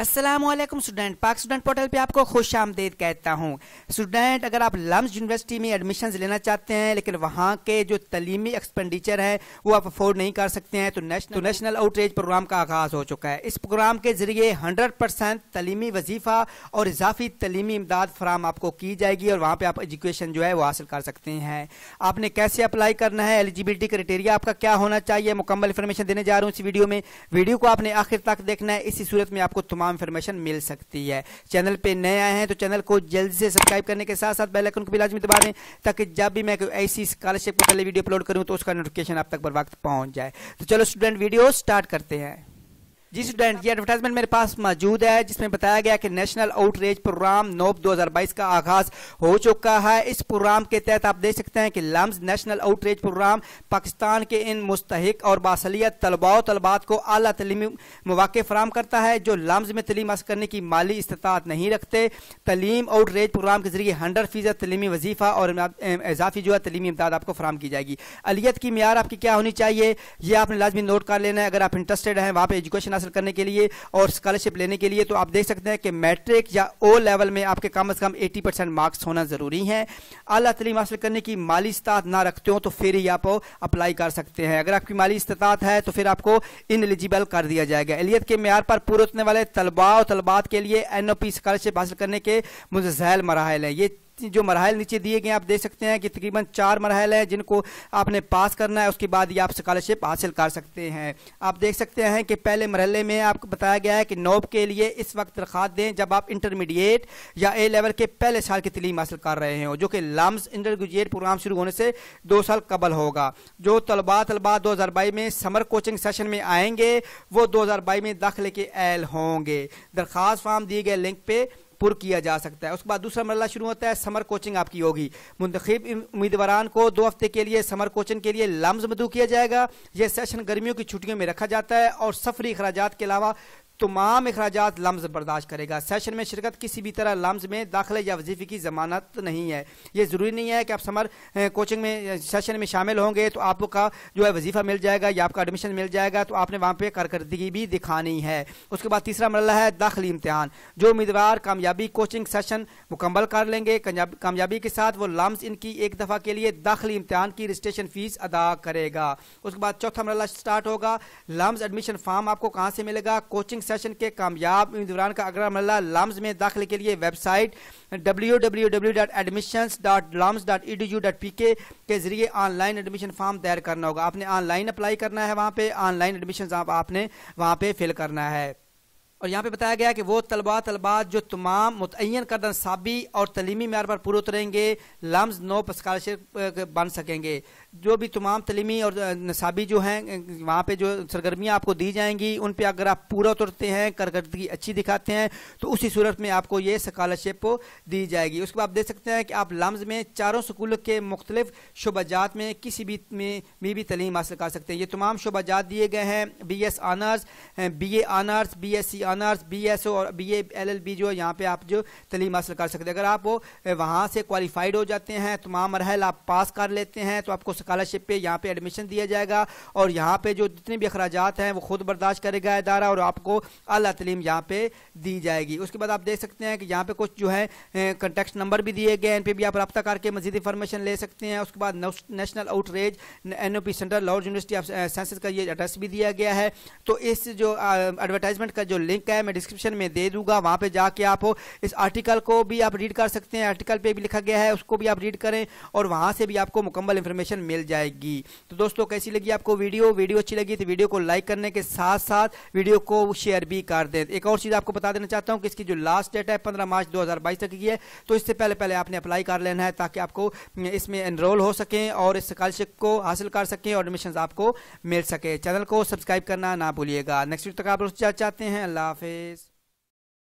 Aslam student पाक student portal पे आपको खुश आमदेद कहता हूँ स्टूडेंट अगर आप लम्स यूनिवर्सिटी में एडमिशन लेना चाहते हैं लेकिन वहाँ के जो तलीमी एक्सपेंडिचर है वो आप अफोर्ड नहीं कर सकते हैं तो नेशनल तो नेशनल आउटरीच प्रोग्राम का आगाज हो चुका है इस प्रोग्राम के जरिए हंड्रेड परसेंट तलीमी वजीफा और इजाफी तलीमी इमदाद फराम आपको की जाएगी और वहाँ पर आप एजुकेशन जो है वो हासिल कर सकते हैं आपने कैसे अप्लाई करना है एलिजिबिलिटी क्राइटेरिया आपका क्या होना चाहिए मुकम्मल इन्फॉर्मेशन देने जा रहा हूँ इस वीडियो में वीडियो को आपने आखिर तक देखना है इसी सूरत में आपको तमाम इन्फॉर्मेशन मिल सकती है चैनल पे नए आए हैं तो चैनल को जल्दी से सब्सक्राइब करने के साथ साथ बेलाइकन को भी लाजमी दबा दें ताकि जब भी मैं ऐसी स्कॉलरशिप के पहले वीडियो अपलोड करूँ तो उसका नोटिफिकेशन आप तक बर वक्त पहुँच जाए तो चलो स्टूडेंट वीडियो स्टार्ट करते हैं जी स्टूडेंट ये एडवर्टाइजमेंट मेरे पास मौजूद है जिसमें बताया गया कि नेशनल आउटरीच प्रोग्राम नोब 2022 का आगाज हो चुका है इस प्रोग्राम के तहत आप देख सकते हैं कि LUMS national outreach programme Pakistan के इन मुस्तक और बासलियत तलबाओ तलबात को अला तलीमी मौाक़े फराम करता है जो लम्स में तलीम हासिल करने की माली इस्तात नहीं रखते तलीम आउटरीच प्रोग्राम के जरिए हंड्रेड फीसद तलीमी वजीफ़ा और इजाफी जो है तलीमी इमदाद आपको फराम की जाएगी अलियत की मैार आपकी क्या होनी चाहिए यह आपने लाजमी नोट कर लेना है अगर आप इंटरेस्टेड हैं वहाँ पर एजुकेशन हासिल करने के लिए और स्कॉलरशिप लेने के लिए तो आप देख सकते हैं कि मैट्रिक या ओ लेवल में आपके कम अज़ कम एटी परसेंट मार्क्स होना ज़रूरी है अला तलीम हासिल करने की माली इस्तात ना रखते हो तो फिर ही आप अप्लाई कर सकते हैं अगर आपकी माली इस्तात है तो फिर आपको इन एलिजिबल कर दिया जाएगा एलियत के मैार पर पूरे उतने वाले तलबा और तलबात के लिए एन ओ पी स्कॉलरशिप हासिल करने के मुतजैल मराहल है ये जो मरहल नीचे दिए गए आप देख सकते हैं कि तकरीबन चार मरहल हैं जिनको आपने पास करना है उसके बाद ही आप स्कॉलरशिप हासिल कर सकते हैं आप देख सकते हैं कि पहले मरहले में आपको बताया गया है कि नोब के लिए इस वक्त दरख्वात दें जब आप इंटरमीडिएट या ए लेवल के पहले साल की तलीम हासिल कर रहे हों जो कि लम्स इंटरमीडिएट प्रोग्राम शुरू होने से दो साल कबल होगा जो तलबा तलबा दो हज़ार बाई में समर कोचिंग सेशन में आएंगे वो दो हज़ार बाई में दाखिले के एल होंगे दरख्वास्त फार्म दिए गए लिंक पर पुर किया जा सकता है उसके बाद दूसरा मरला शुरू होता है समर कोचिंग आपकी होगी मुंतखब उम्मीदवारान को दो हफ्ते के लिए समर कोचिंग के लिए लामजमदू किया जाएगा यह सेशन गर्मियों की छुट्टियों में रखा जाता है और सफरी अखराज के अलावा तमाम अखराज लम्ज बर्दाश्त करेगा सेशन में शिरकत किसी भी तरह लम्ज में दाखिले या वजीफे की ज़मानत नहीं है ये ज़रूरी नहीं है कि आप समर कोचिंग में सेशन में शामिल होंगे तो आपका जो है वजीफ़ा मिल जाएगा या आपका एडमिशन मिल जाएगा तो आपने वहाँ पर कारकर्दगी भी दिखानी है उसके बाद तीसरा मरला है दाखिली इम्तहान जो उम्मीदवार कामयाबी कोचिंग सेशन मुकम्मल कर लेंगे कामयाबी के साथ वो लम्ब इनकी एक दफ़ा के लिए दाखिली इम्तहान की रजिस्ट्रेशन फ़ीस अदा करेगा उसके बाद चौथा मरला स्टार्ट होगा लम्ब एडमिशन फार्म आपको कहाँ से मिलेगा कोचिंग सेशन के कामयाब उम्मीदवार का अगला मरला लाम्स में दाखिल के लिए वेबसाइट पी के जरिए ऑनलाइन एडमिशन फॉर्म तैयार करना होगा आपने ऑनलाइन अप्लाई करना है वहाँ पे ऑनलाइन एडमिशन आप आपने वहाँ पे फिल करना है और यहाँ पे बताया गया कि वो तलबा तलबात जो तमाम मुतन करदन साबी और तलीमी मैार पर पूरे उतरेंगे लम्स नो स्कॉलरशिप बन सकेंगे जो भी तमाम तलीमी और नसाबी जो हैं वहाँ पे जो सरगर्मियाँ आपको दी जाएंगी उन पर अगर आप पूरा उतरते हैं कारकर्दगी अच्छी दिखाते हैं तो उसी सूरत में आपको ये स्कॉलरशिप दी जाएगी उसके बाद आप देख सकते हैं कि आप लम्स में चारों स्कूल के मुख्तलिफ शुबाजात में किसी भी में, भी, भी तलीम हासिल कर सकते हैं ये तमाम शुबाजात दिए गए हैं B S honours B A honours B S C honours B S और बी एल एल बी जो है यहाँ पे आप जो तलीम हासिल कर सकते हैं अगर आप वो वहाँ से क्वालिफाइड हो जाते हैं तमाम मरहल आप पास कर लेते हैं तो आपको स्कॉलरशिप पे यहाँ पे एडमिशन दिया जाएगा और यहाँ पे जो जितने भी अखराज हैं वो खुद बर्दाश्त करेगा इदारा और आपको अला तलीम यहाँ पे दी जाएगी उसके बाद आप देख सकते हैं कि यहाँ पे कुछ जो है कंटेक्ट नंबर भी दिए गए इन पर भी आप रब्ता करके मजीद इंफॉर्मेशन ले सकते हैं उसके बाद national outreach N O P centre Lahore university of sciences का ये एड्रेस भी दिया गया है तो इस जो एडवर्टाइजमेंट का जो लिंक लिंक है मैं डिस्क्रिप्शन में दे दूंगा वहां पे जाके आप इस आर्टिकल को भी आप रीड कर सकते हैं आर्टिकल पे भी लिखा गया है उसको भी आप रीड करें और वहां से भी आपको मुकम्मल इन्फॉर्मेशन मिल जाएगी तो दोस्तों कैसी लगी आपको वीडियो वीडियो अच्छी लगी तो वीडियो को लाइक करने के साथ साथ वीडियो को शेयर भी कर दें एक और चीज़ आपको बता देना चाहता हूँ कि इसकी जो लास्ट डेट है पंद्रह मार्च दो तक की है तो इससे पहले पहले आपने अप्लाई कर लेना है ताकि आपको इसमें एनरोल हो सकें और इस स्कॉलरशिप को हासिल कर सकें और एडमिशन आपको मिल सके चैनल को सब्सक्राइब करना ना भूलिएगा नेक्स्ट वीक तक आप चाहते हैं अल्लाह Office.